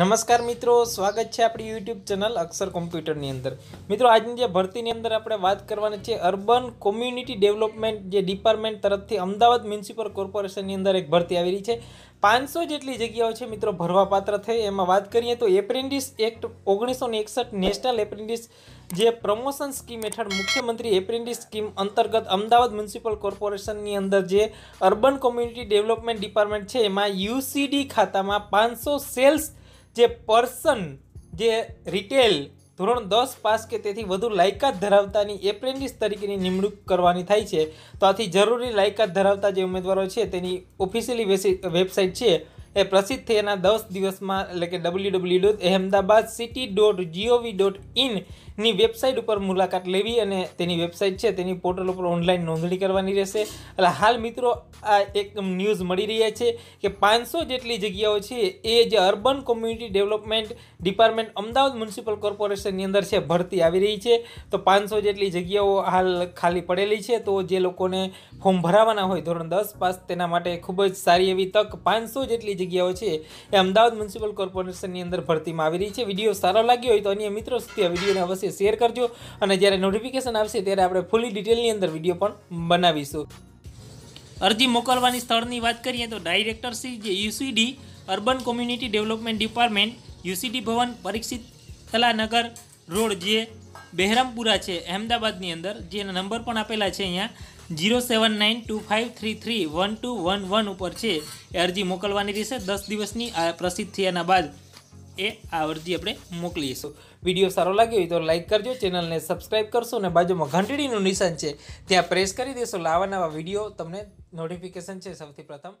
નમસ્કાર મિત્રો સ્વાગત છે આપણી યુટ્યુબ ચેનલ અક્ષર કોમ્પ્યુટરની અંદર મિત્રો આજની જે ભરતીની અંદર આપણે વાત કરવાની છે અર્બન કોમ્યુનિટી ડેવલપમેન્ટ જે ડિપાર્ટમેન્ટ તરફથી અમદાવાદ મ્યુનિસિપલ કોર્પોરેશનની અંદર એક ભરતી આવી રહી છે પાંચસો જેટલી જગ્યાઓ છે મિત્રો ભરવાપાત્ર થઈ એમાં વાત કરીએ તો એપ્રેન્ટિસ એક્ટ ઓગણીસો એકસઠ નેશનલ એપ્રેન્ટિસ જે પ્રમોશન સ્કીમ હેઠળ મુખ્યમંત્રી એપ્રેન્ટિસ સ્કીમ અંતર્ગત અમદાવાદ મ્યુનિસિપલ કોર્પોરેશનની અંદર જે અર્બન કોમ્યુનિટી ડેવલપમેન્ટ ડિપાર્ટમેન્ટ છે એમાં યુસીડી ખાતામાં પાંચસો સેલ્સ જે પર્સન જે રિટેલ ધોરણ દસ પાસ કે તેથી વધુ લાયકાત ધરાવતાની એપ્રેન્ટિસ તરીકેની નિમણૂક કરવાની થાય છે તો આથી જરૂરી લાયકાત ધરાવતા જે ઉમેદવારો છે તેની ઓફિશિયલી વેબસાઇટ છે એ પ્રસિદ્ધ થયાના દસ દિવસમાં એટલે કે W W dot Ahmedabad city dot GOV dot ઇનની વેબસાઇટ ઉપર મુલાકાત લેવી અને તેની વેબસાઇટ છે તેની પોર્ટલ ઉપર ઓનલાઈન નોંધણી કરવાની રહેશે એટલે હાલ મિત્રો આ એક ન્યૂઝ મળી રહ્યા છે કે પાંચસો જેટલી જગ્યાઓ છે એ જે urban community development department Ahmedabad municipal કોર્પોરેશનની અંદર છે ભરતી આવી રહી છે તો પાંચસો જેટલી જગ્યાઓ હાલ ખાલી પડેલી છે તો જે લોકોને ફોર્મ ભરાવાના હોય ધોરણ દસ પાસ તેના માટે ખૂબ જ સારી એવી તક પાંચસો જેટલી જગ્યાઓ છે એ અમદાવાદ મ્યુનિસિપલ કોર્પોરેશનની અંદર ભરતીમાં આવી રહી છે વિડીયો સારો લાગ્યો હોય તો અન્ય મિત્રો સુધી આ વિડીયોને અવશ્ય શેર કરજો અને જ્યારે નોટિફિકેશન આવશે ત્યારે આપણે ફૂલી ડિટેલની અંદર વિડીયો પણ બનાવીશું અરજી મોકલવાની સ્થળની વાત કરીએ તો શ્રી જે UCD urban community development department UCD Bhavan Parikshit Kalanagar road જે બહેરામપુરા છે અહેમદાબાદની અંદર જે નંબર પણ આપેલા છે અહીંયા zero seven nine two five three three one two one one ઉપર છે એ અરજી મોકલવાની રહેશે દસ દિવસની આ પ્રસિદ્ધ થયાના બાદ એ આ અરજી આપણે મોકલીશું વિડીયો સારો લાગ્યો હોય તો લાઇક કરજો ચેનલને સબસ્ક્રાઇબ કરશો અને બાજુમાં ઘંટડીનું નિશાન છે ત્યાં પ્રેસ કરી દેશો લાવા નવા વિડીયો તમને નોટિફિકેશન છે સૌથી પ્રથમ